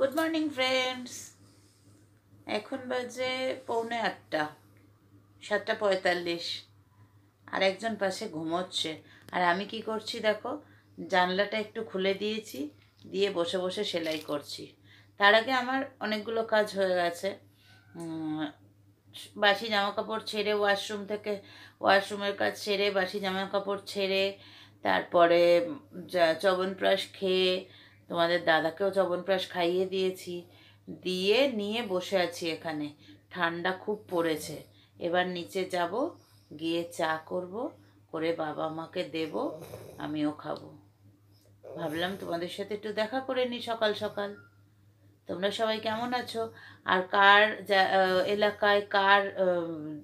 Good morning friends এখন বাজে পৌনে আটটা সাতটা পঁয়তাল্লিশ আর একজন পাশে ঘুমোচ্ছে আর আমি কি করছি দেখো জানলাটা একটু খুলে দিয়েছি দিয়ে বসে বসে সেলাই করছি তার আগে আমার অনেকগুলো কাজ হয়ে গেছে বাসি জামা কাপড় ছেড়ে ওয়াশরুম থেকে ওয়াশরুমের কাজ ছেড়ে বাসি জামা কাপড় ছেড়ে তারপরে চবনপ্রাশ খেয়ে তোমাদের দাদাকেও চবনপ্রাশ খাইয়ে দিয়েছি দিয়ে নিয়ে বসে আছি এখানে ঠান্ডা খুব পড়েছে এবার নিচে যাব গিয়ে চা করব করে বাবা মাকে দেব আমিও খাবো ভাবলাম তোমাদের সাথে একটু দেখা করে নিই সকাল সকাল তোমরা সবাই কেমন আছো আর কার এলাকায় কার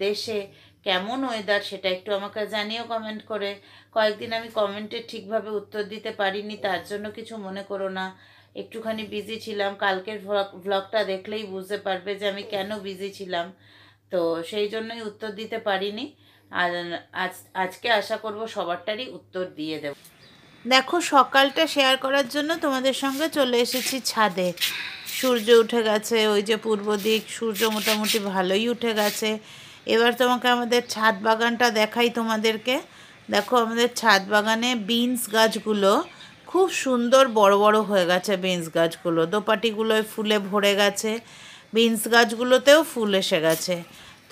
দেশে কেমন ওয়েদার সেটা একটু আমাকে জানিও কমেন্ট করে কয়েকদিন আমি কমেন্টে ঠিকভাবে উত্তর দিতে পারিনি তার জন্য কিছু মনে করো না একটুখানি বিজি ছিলাম কালকের ব্লগটা দেখলেই বুঝতে পারবে যে আমি কেন বিজি ছিলাম তো সেই জন্যই উত্তর দিতে পারিনি আর আজ আজকে আশা করব সবারটারই উত্তর দিয়ে দেব দেখো সকালটা শেয়ার করার জন্য তোমাদের সঙ্গে চলে এসেছি ছাদে সূর্য উঠে গেছে ওই যে পূর্ব দিক সূর্য মোটামুটি ভালোই উঠে গেছে এবার তোমাকে আমাদের ছাদ বাগানটা দেখাই তোমাদেরকে দেখো আমাদের ছাদ বাগানে বিনস গাছগুলো খুব সুন্দর বড় বড় হয়ে গেছে বিনস গাছগুলো দোপাটিগুলোয় ফুলে ভরে গেছে বিনস গাছগুলোতেও ফুল এসে গেছে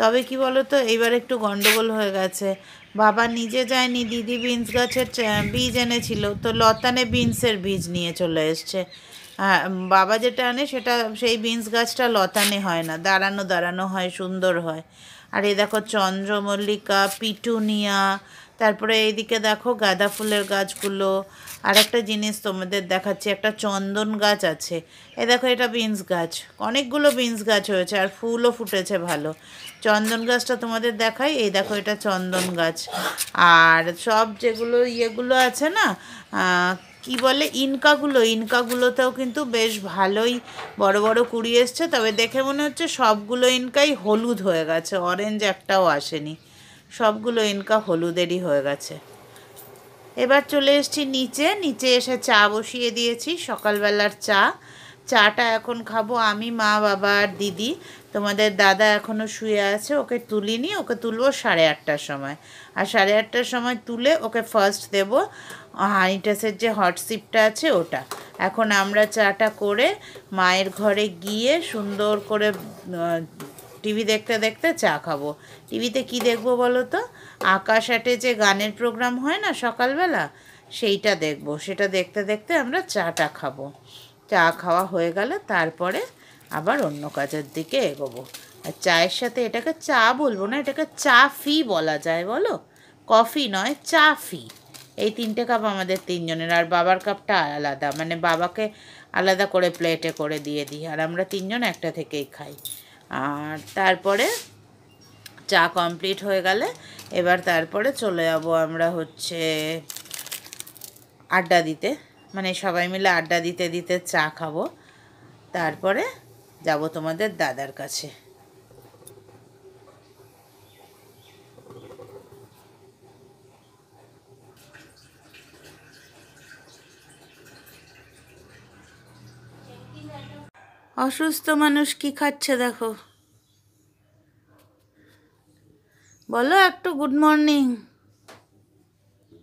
তবে কি বলো তো এইবার একটু গন্ডগোল হয়ে গেছে বাবা নিজে যায়নি দিদি বিনস গাছের বীজ এনেছিল তো লতানে বিনসের বীজ নিয়ে চলে এসছে হ্যাঁ, বাবা যেটা আনে সেটা সেই বিনস গাছটা লতানে হয় না দাঁড়ানো দাঁড়ানো হয় সুন্দর হয় আর এই দেখো চন্দ্রমল্লিকা পিটুনিয়া তারপরে এইদিকে দেখো গাঁদা ফুলের গাছগুলো আর একটা জিনিস তোমাদের দেখাচ্ছি একটা চন্দন গাছ আছে এ দেখো এটা বিনস গাছ অনেকগুলো বিনস গাছ হয়েছে আর ফুলও ফুটেছে ভালো চন্দন গাছটা তোমাদের দেখাই এই দেখো এটা চন্দন গাছ আর সব যেগুলো ইয়েগুলো আছে না কি বলে ইনকাগুলো ইনকাগুলোতেও কিন্তু বেশ ভালোই বড় বড় কুড়ি এসছে তবে দেখে মনে হচ্ছে সবগুলো ইনকাই হলুদ হয়ে গেছে অরেঞ্জ একটাও আসেনি সবগুলো ইনকা হলুদেরই হয়ে গেছে এবার চলে এসছি নিচে নিচে এসে চা বসিয়ে দিয়েছি সকালবেলার চা চাটা এখন খাবো আমি মা বাবা আর দিদি তোমাদের দাদা এখনও শুয়ে আছে ওকে তুলিনি ওকে তুলবো সাড়ে আটটার সময় আর সাড়ে আটটার সময় তুলে ওকে ফার্স্ট দেব হানিটাসের যে হট সিপটা আছে ওটা এখন আমরা চাটা করে মায়ের ঘরে গিয়ে সুন্দর করে টিভি দেখতে দেখতে চা খাবো টিভিতে কি দেখব বলো তো আকাশ আটে যে গানের প্রোগ্রাম হয় না সকালবেলা সেইটা দেখব সেটা দেখতে দেখতে আমরা চাটা খাবো চা খাওয়া হয়ে গেল তারপরে আবার অন্য কাজের দিকে এগোবো আর চায়ের সাথে এটাকে চা বলবো না এটাকে চা ফি বলা যায় বলো কফি নয় চা ফি এই তিনটে কাপ আমাদের তিনজনের আর বাবার কাপটা আলাদা মানে বাবাকে আলাদা করে প্লেটে করে দিয়ে দিই আর আমরা তিনজন একটা থেকেই খাই আর তারপরে চা কমপ্লিট হয়ে গেলে এবার তারপরে চলে যাব আমরা হচ্ছে আড্ডা দিতে মানে সবাই মিলে আড্ডা দিতে দিতে চা খাবো তারপরে যাব তোমাদের দাদার কাছে অসুস্থ মানুষ কি খাচ্ছে দেখো বলো একটু গুড মর্নিং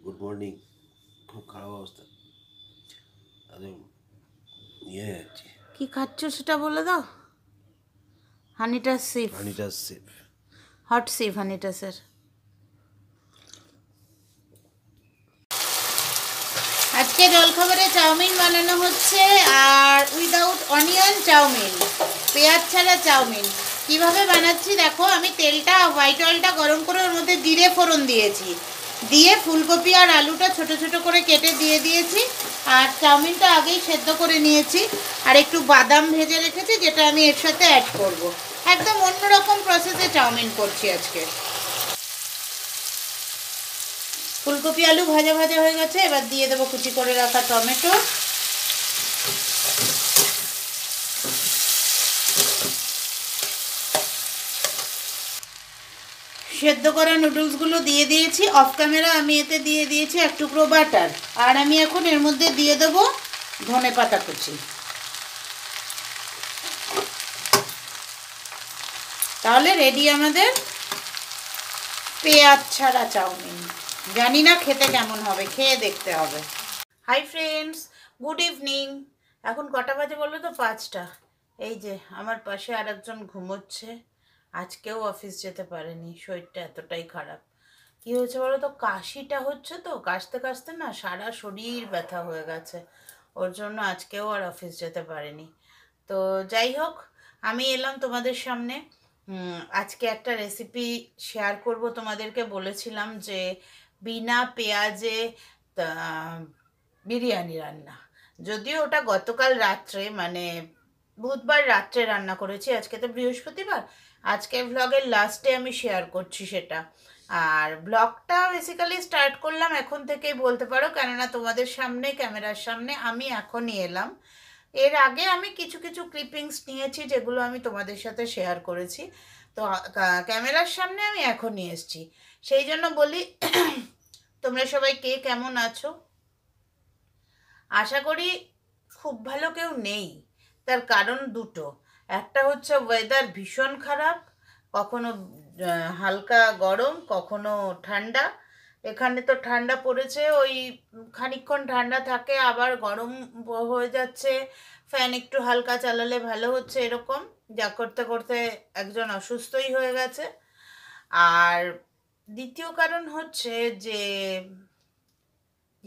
গুড মর্নিং খুব খারাপ অবস্থা ইয়ে কি খাচ্ছ সেটা বলে দাও হানিটা সিফ হানিটা সিফ হট সিফ হানিটা স্যার আজকে জলখাবারে চাউমিন বানানো হচ্ছে আর উইদাউট অনিয়ন চাউমিন পেঁয়াজ ছাড়া চাউমিন কিভাবে বানাচ্ছি দেখো আমি তেলটা হোয়াইট অয়েলটা গরম করে ওর মধ্যে জিরে ফোড়ন দিয়েছি দিয়ে ফুলকপি আর আলুটা ছোট ছোট করে কেটে দিয়ে দিয়েছি আর চাউমিনটা আগেই সেদ্ধ করে নিয়েছি আর একটু বাদাম ভেজে রেখেছি যেটা আমি এর সাথে অ্যাড করব। একদম অন্যরকম প্রসেসে চাউমিন করছি আজকে ফুলকপি আলু ভাজা ভাজা হয়ে গেছে এবার দিয়ে দেবো কুচি করে রাখা টমেটো সেদ্ধ করা নুডলসগুলো দিয়ে দিয়েছি অফ ক্যামেরা আমি এতে দিয়ে দিয়েছি এক টুকরো বাটার আর আমি এখন এর মধ্যে দিয়ে দেব ধনে পাতা কুচি তাহলে রেডি আমাদের পেঁয়াজ ছাড়া চাউমিন জানি না খেতে কেমন হবে খেয়ে দেখতে হবে হাই ফ্রেন্ডস গুড ইভিনিং এখন কটা বাজে বললো তো পাঁচটা এই যে আমার পাশে আর একজন ঘুমোচ্ছে আজকেও অফিস যেতে পারেনি শরীরটা এতটাই খারাপ কি হয়েছে বলো তো কাশিটা হচ্ছে তো কাশতে কাশতে না সারা শরীর ব্যথা হয়ে গেছে ওর জন্য আজকেও আর অফিস যেতে পারেনি তো যাই হোক আমি এলাম তোমাদের সামনে আজকে একটা রেসিপি শেয়ার করব তোমাদেরকে বলেছিলাম যে বিনা পেঁয়াজে বিরিয়ানি রান্না যদিও ওটা গতকাল রাত্রে মানে বুধবার রাত্রে রান্না করেছি আজকে তো বৃহস্পতিবার আজকে ব্লগের লাস্টে আমি শেয়ার করছি সেটা আর ব্লগটা বেসিক্যালি স্টার্ট করলাম এখন থেকেই বলতে পারো কেননা তোমাদের সামনে ক্যামেরার সামনে আমি এখনই এলাম এর আগে আমি কিছু কিছু ক্লিপিংস নিয়েছি যেগুলো আমি তোমাদের সাথে শেয়ার করেছি তো ক্যামেরার সামনে আমি এখনই এসছি সেই জন্য বলি তোমরা সবাই কে কেমন আছো আশা করি খুব ভালো কেউ নেই তার কারণ দুটো একটা হচ্ছে ওয়েদার ভীষণ খারাপ কখনো হালকা গরম কখনো ঠান্ডা এখানে তো ঠান্ডা পড়েছে ওই খানিক্ষণ ঠান্ডা থাকে আবার গরম হয়ে যাচ্ছে ফ্যান একটু হালকা চালালে ভালো হচ্ছে এরকম যা করতে করতে একজন অসুস্থই হয়ে গেছে আর দ্বিতীয় কারণ হচ্ছে যে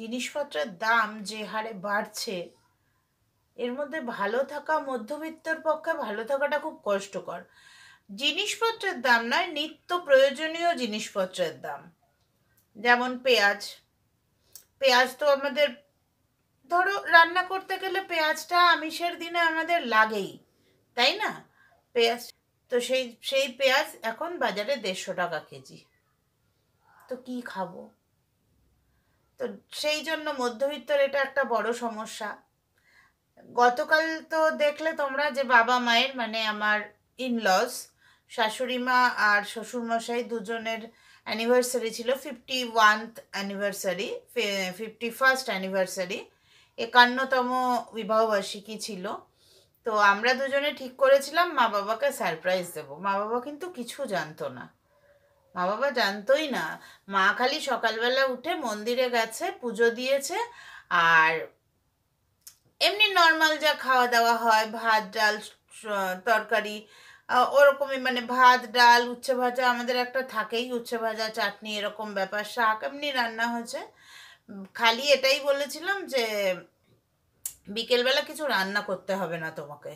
জিনিসপত্রের দাম যে হারে বাড়ছে এর মধ্যে ভালো থাকা মধ্যবিত্তর পক্ষে ভালো থাকাটা খুব কষ্টকর জিনিসপত্রের দাম নয় নিত্য প্রয়োজনীয় জিনিসপত্রের দাম যেমন পেঁয়াজ পেঁয়াজ তো আমাদের ধরো রান্না করতে গেলে পেঁয়াজটা আমিষের দিনে আমাদের লাগেই তাই না পেঁয়াজ তো সেই সেই পেঁয়াজ এখন বাজারে দেড়শো টাকা কেজি তো কি খাবো তো সেই জন্য মধ্যবিত্তর এটা একটা বড় সমস্যা গতকাল তো দেখলে তোমরা যে বাবা মায়ের মানে আমার ইনলস শাশুড়ি মা আর শ্বশুরমশাই দুজনের অ্যানিভার্সারি ছিল fifty oneth anniversary fifty first anniversary একান্নতম বিবাহবার্ষিকী ছিল তো আমরা দুজনে ঠিক করেছিলাম মা বাবাকে সারপ্রাইজ দেবো মা বাবা কিন্তু কিছু জানতো না মা বাবা জানতোই না মা খালি সকালবেলা উঠে মন্দিরে গেছে পুজো দিয়েছে আর এমনি নর্মাল যা খাওয়া দাওয়া হয় ভাত ডাল তরকারি ওরকমই মানে ভাত ডাল উচ্ছে ভাজা আমাদের একটা থাকেই উচ্ছে ভাজা চাটনি এরকম ব্যাপার শাক এমনি রান্না হয়েছে খালি এটাই বলেছিলাম যে বিকেলবেলা কিছু রান্না করতে হবে না তোমাকে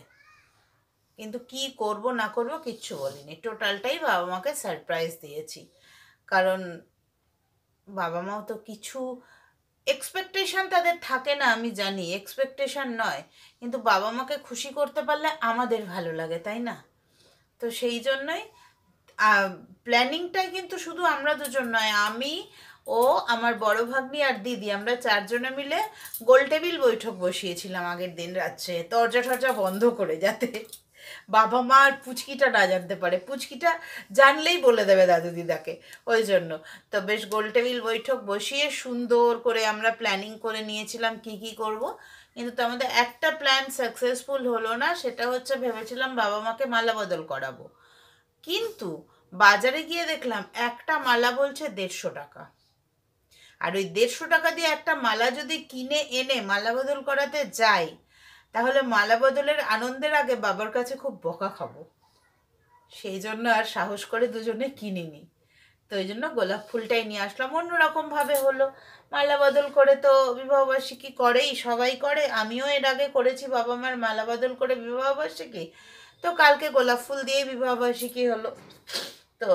কিন্তু কি করব না করব কিচ্ছু বলিনি টোটালটাই বাবা মাকে সারপ্রাইজ দিয়েছি কারণ বাবা মাও তো কিছু এক্সপেকটেশন তাদের থাকে না আমি জানি এক্সপেকটেশন নয় কিন্তু বাবা মাকে খুশি করতে পারলে আমাদের ভালো লাগে তাই না তো সেই জন্যই প্ল্যানিংটাই কিন্তু শুধু আমরা দুজন নয় আমি ও আমার বড় ভাগ্নি আর দিদি আমরা চারজনে মিলে গোল টেবিল বৈঠক বসিয়েছিলাম আগের দিন রাত্রে দরজা টরজা বন্ধ করে যাতে বাবা মা আর পুচকিটা না জানতে পারে পুচকিটা জানলেই বলে দেবে দাদু দিদাকে ওই জন্য তো বেশ গোলটেবিল বৈঠক বসিয়ে সুন্দর করে আমরা প্ল্যানিং করে নিয়েছিলাম কি কি করব কিন্তু তো আমাদের একটা প্ল্যান সাকসেসফুল হলো না সেটা হচ্ছে ভেবেছিলাম বাবা মাকে মালা বদল করাবো কিন্তু বাজারে গিয়ে দেখলাম একটা মালা বলছে দেড়শো টাকা আর ওই দেড়শো টাকা দিয়ে একটা মালা যদি কিনে এনে মালা বদল করাতে যায় তাহলে মালা বদলের আনন্দের আগে বাবার কাছে খুব বকা খাবো সেই জন্য আর সাহস করে দুজনে কিনিনি তো ওই জন্য গোলাপ ফুলটাই নিয়ে আসলাম ভাবে হলো মালা বদল করে তো বিবাহবার্ষিকী করেই সবাই করে আমিও এর আগে করেছি বাবা মার মালা বদল করে বিবাহবার্ষিকী তো কালকে গোলাপ ফুল দিয়ে বিবাহবার্ষিকী হলো তো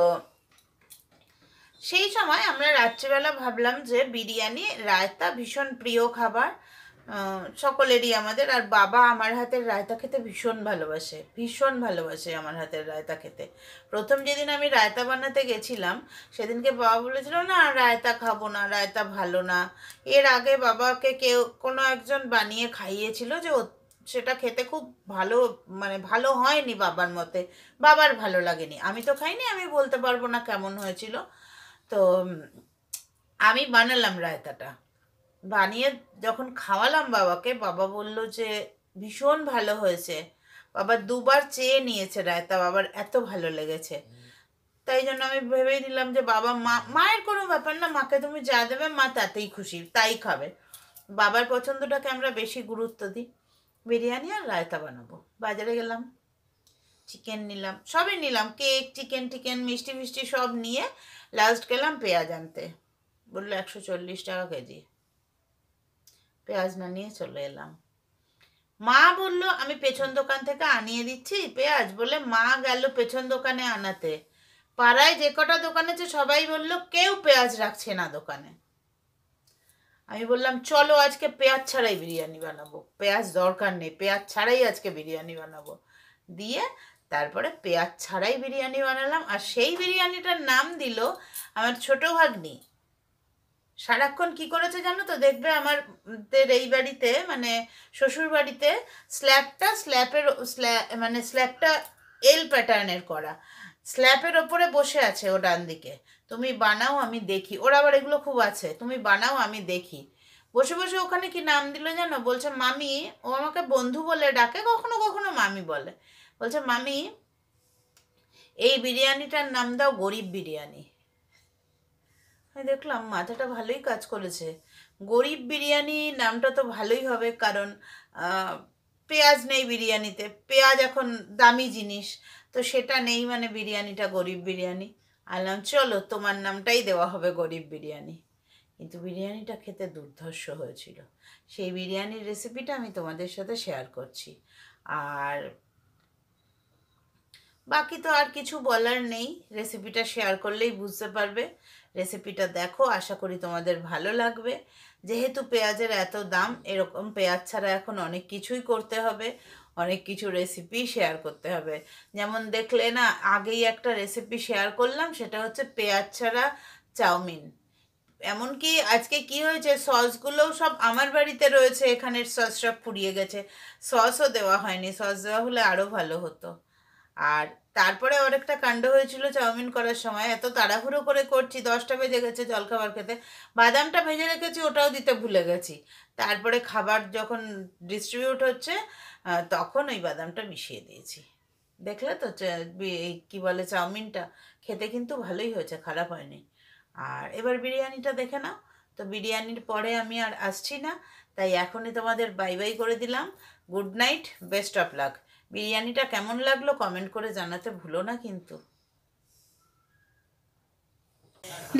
সেই সময় আমরা রাত্রিবেলা ভাবলাম যে বিরিয়ানি রায়তা ভীষণ প্রিয় খাবার সকলেরই আমাদের আর বাবা আমার হাতের রায়তা খেতে ভীষণ ভালোবাসে ভীষণ ভালোবাসে আমার হাতের রায়তা খেতে প্রথম যেদিন আমি রায়তা বানাতে গেছিলাম সেদিনকে বাবা বলেছিল না রায়তা খাবো না রায়তা ভালো না এর আগে বাবাকে কেউ কোনো একজন বানিয়ে খাইয়েছিল যে সেটা খেতে খুব ভালো মানে ভালো হয়নি বাবার মতে বাবার ভালো লাগেনি আমি তো খাইনি আমি বলতে পারবো না কেমন হয়েছিল তো আমি বানালাম রায়তাটা বানিয়ে যখন খাওয়ালাম বাবাকে বাবা বলল যে ভীষণ ভালো হয়েছে বাবা দুবার চেয়ে নিয়েছে রায়তা বাবার এত ভালো লেগেছে তাই জন্য আমি ভেবেই দিলাম যে বাবা মা মায়ের কোনো ব্যাপার না মাকে তুমি যা দেবে মা তাতেই খুশি তাই খাবে বাবার পছন্দটাকে আমরা বেশি গুরুত্ব দিই বিরিয়ানি আর রায়তা বানাবো বাজারে গেলাম চিকেন নিলাম সবই নিলাম কেক চিকেন টিকেন মিষ্টি মিষ্টি সব নিয়ে লাস্ট গেলাম পেঁয়াজ আনতে বললো একশো চল্লিশ টাকা কেজি পেঁয়াজ না নিয়ে চলে এলাম মা বলল আমি পেছন দোকান থেকে আনিয়ে দিচ্ছি পেঁয়াজ বলে মা গেল পেছন দোকানে আনাতে পাড়ায় যে কটা দোকান আছে সবাই বলল কেউ পেঁয়াজ রাখছে না দোকানে আমি বললাম চলো আজকে পেঁয়াজ ছাড়াই বিরিয়ানি বানাবো পেঁয়াজ দরকার নেই পেঁয়াজ ছাড়াই আজকে বিরিয়ানি বানাবো দিয়ে তারপরে পেঁয়াজ ছাড়াই বিরিয়ানি বানালাম আর সেই বিরিয়ানিটার নাম দিল আমার ছোট ভাগ্নি সারাক্ষণ কি করেছে জানো তো দেখবে আমার এই বাড়িতে মানে শ্বশুর বাড়িতে স্ল্যাবটা স্ল্যাপের মানে স্ল্যাবটা এল প্যাটার্নের করা স্ল্যাপের ওপরে বসে আছে ও ডান দিকে তুমি বানাও আমি দেখি ওর আবার এগুলো খুব আছে তুমি বানাও আমি দেখি বসে বসে ওখানে কি নাম দিল জানো বলছে মামি ও আমাকে বন্ধু বলে ডাকে কখনো কখনো মামি বলে বলছে মামি এই বিরিয়ানিটার নাম দাও গরিব বিরিয়ানি দেখলাম মাথাটা ভালোই কাজ করেছে গরিব বিরিয়ানি নামটা তো ভালোই হবে কারণ পেঁয়াজ নেই বিরিয়ানিতে পেঁয়াজ এখন দামি জিনিস তো সেটা নেই মানে বিরিয়ানিটা গরিব বিরিয়ানি আলাম চলো তোমার নামটাই দেওয়া হবে গরিব বিরিয়ানি কিন্তু বিরিয়ানিটা খেতে দুর্ধর্ষ হয়েছিল সেই বিরিয়ানির রেসিপিটা আমি তোমাদের সাথে শেয়ার করছি আর বাকি তো আর কিছু বলার নেই রেসিপিটা শেয়ার করলেই বুঝতে পারবে রেসিপিটা দেখো আশা করি তোমাদের ভালো লাগবে যেহেতু পেঁয়াজের এত দাম এরকম পেঁয়াজ ছাড়া এখন অনেক কিছুই করতে হবে অনেক কিছু রেসিপি শেয়ার করতে হবে যেমন দেখলে না আগেই একটা রেসিপি শেয়ার করলাম সেটা হচ্ছে পেঁয়াজ ছাড়া চাউমিন এমনকি আজকে কি হয়েছে সসগুলোও সব আমার বাড়িতে রয়েছে এখানের সস সব ফুরিয়ে গেছে সসও দেওয়া হয়নি সস দেওয়া হলে আরও ভালো হতো আর তারপরে আর একটা কাণ্ড হয়েছিল চাউমিন করার সময় এত তাড়াহুড়ো করে করছি দশটা বেজে গেছে জলখাবার খেতে বাদামটা ভেজে রেখেছি ওটাও দিতে ভুলে গেছি তারপরে খাবার যখন ডিস্ট্রিবিউট হচ্ছে তখন ওই বাদামটা মিশিয়ে দিয়েছি দেখলে তো এই কী বলে চাউমিনটা খেতে কিন্তু ভালোই হয়েছে খারাপ হয়নি আর এবার বিরিয়ানিটা দেখে নাও তো বিরিয়ানির পরে আমি আর আসছি না তাই এখনই তোমাদের বাই বাই করে দিলাম good night best of luck বিরিয়ানিটা কেমন লাগলো কমেন্ট করে জানাতে ভুলো না কিন্তু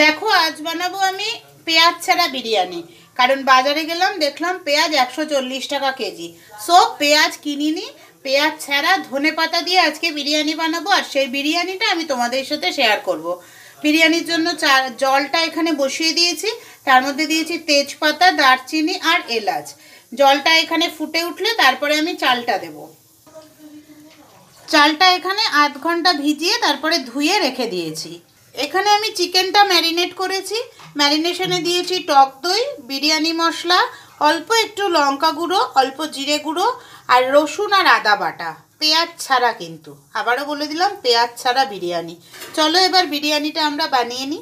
দেখো আজ বানাবো আমি পেঁয়াজ ছাড়া বিরিয়ানি কারণ বাজারে গেলাম দেখলাম পেঁয়াজ একশো চল্লিশ টাকা কেজি সো পেঁয়াজ কিনিনি পেঁয়াজ ছাড়া ধনে পাতা দিয়ে আজকে বিরিয়ানি বানাবো আর সেই বিরিয়ানিটা আমি তোমাদের সাথে শেয়ার করব। বিরিয়ানির জন্য জলটা এখানে বসিয়ে দিয়েছি তার মধ্যে দিয়েছি তেজপাতা দারচিনি আর এলাচ জলটা এখানে ফুটে উঠলে তারপরে আমি চালটা দেবো চালটা এখানে আধ ঘন্টা ভিজিয়ে তারপরে ধুয়ে রেখে দিয়েছি এখানে আমি চিকেনটা ম্যারিনেট করেছি ম্যারিনেশনে দিয়েছি টক দই বিরিয়ানি মশলা অল্প একটু লঙ্কা গুঁড়ো অল্প জিরে গুঁড়ো আর রসুন আর আদা বাটা পেঁয়াজ ছাড়া কিন্তু আবারও বলে দিলাম পেঁয়াজ ছাড়া বিরিয়ানি চলো এবার বিরিয়ানিটা আমরা বানিয়ে নিই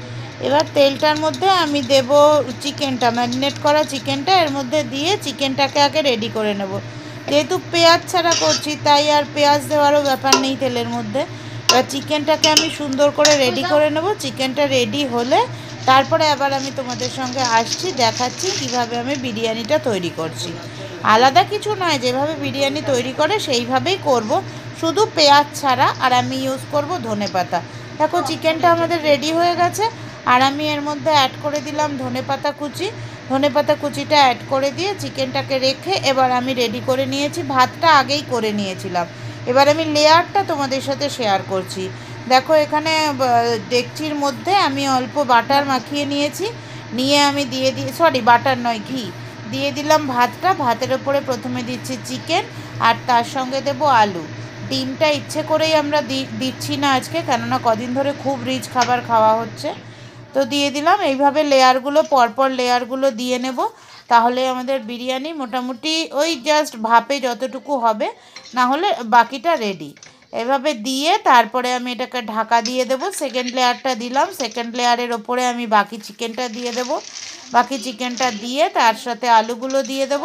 এবার তেলটার মধ্যে আমি দেব চিকেনটা ম্যারিনেট করা চিকেনটা এর মধ্যে দিয়ে চিকেনটাকে আগে রেডি করে নেব যেহেতু পেঁয়াজ ছাড়া করছি তাই আর পেঁয়াজ দেওয়ারও ব্যাপার নেই তেলের মধ্যে এবার চিকেনটাকে আমি সুন্দর করে রেডি করে নেব চিকেনটা রেডি হলে তারপরে আবার আমি তোমাদের সঙ্গে আসছি দেখাচ্ছি কিভাবে আমি বিরিয়ানিটা তৈরি করছি আলাদা কিছু নয় যেভাবে বিরিয়ানি তৈরি করে সেইভাবেই করব শুধু পেঁয়াজ ছাড়া আর আমি ইউজ করব ধনে পাতা দেখো চিকেনটা আমাদের রেডি হয়ে গেছে আর আমি এর মধ্যে অ্যাড করে দিলাম ধনেপাতা কুচি ধনেপাতা কুচিটা অ্যাড করে দিয়ে চিকেনটাকে রেখে এবার আমি রেডি করে নিয়েছি ভাতটা আগেই করে নিয়েছিলাম এবার আমি লেয়ারটা তোমাদের সাথে শেয়ার করছি দেখো এখানে ডেকচির মধ্যে আমি অল্প বাটার মাখিয়ে নিয়েছি নিয়ে আমি দিয়ে দিয়ে সরি বাটার নয় ঘি দিয়ে দিলাম ভাতটা ভাতের ওপরে প্রথমে দিচ্ছি চিকেন আর তার সঙ্গে দেব আলু ডিমটা ইচ্ছে করেই আমরা দিচ্ছি না আজকে কেননা কদিন ধরে খুব রিচ খাবার খাওয়া হচ্ছে তো দিয়ে দিলাম এইভাবে লেয়ারগুলো পরপর লেয়ারগুলো দিয়ে নেব তাহলে আমাদের বিরিয়ানি মোটামুটি ওই জাস্ট ভাপে যতটুকু হবে না হলে বাকিটা রেডি এভাবে দিয়ে তারপরে আমি এটাকে ঢাকা দিয়ে দেব সেকেন্ড লেয়ারটা দিলাম সেকেন্ড লেয়ারের ওপরে আমি বাকি চিকেনটা দিয়ে দেব বাকি চিকেনটা দিয়ে তার সাথে আলুগুলো দিয়ে দেব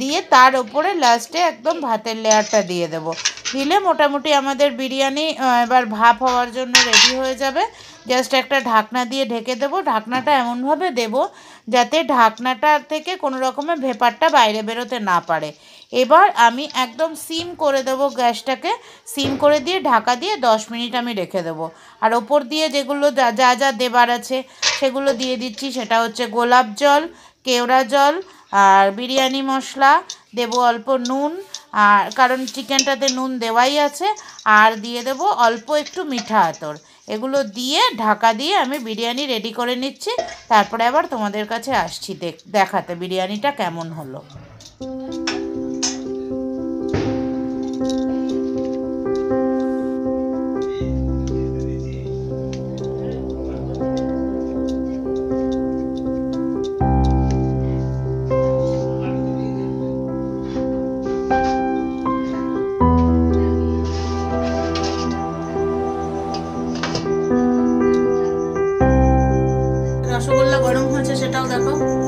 দিয়ে তার ওপরে লাস্টে একদম ভাতের লেয়ারটা দিয়ে দেব দিলে মোটামুটি আমাদের বিরিয়ানি এবার ভাপ হওয়ার জন্য রেডি হয়ে যাবে জাস্ট একটা ঢাকনা দিয়ে ঢেকে দেবো ঢাকনাটা এমনভাবে দেব যাতে ঢাকনাটা থেকে কোনো রকমের ভেপারটা বাইরে বেরোতে না পারে এবার আমি একদম সিম করে দেব গ্যাসটাকে সিম করে দিয়ে ঢাকা দিয়ে 10 মিনিট আমি রেখে দেব আর ওপর দিয়ে যেগুলো যা যা যা দেবার আছে সেগুলো দিয়ে দিচ্ছি সেটা হচ্ছে গোলাপ জল কেওড়া জল আর বিরিয়ানি মশলা দেব অল্প নুন আর কারণ চিকেনটাতে নুন দেওয়াই আছে আর দিয়ে দেব অল্প একটু মিঠা আতর এগুলো দিয়ে ঢাকা দিয়ে আমি বিরিয়ানি রেডি করে নিচ্ছি তারপরে আবার তোমাদের কাছে আসছি দেখাতে বিরিয়ানিটা কেমন হলো d'abord.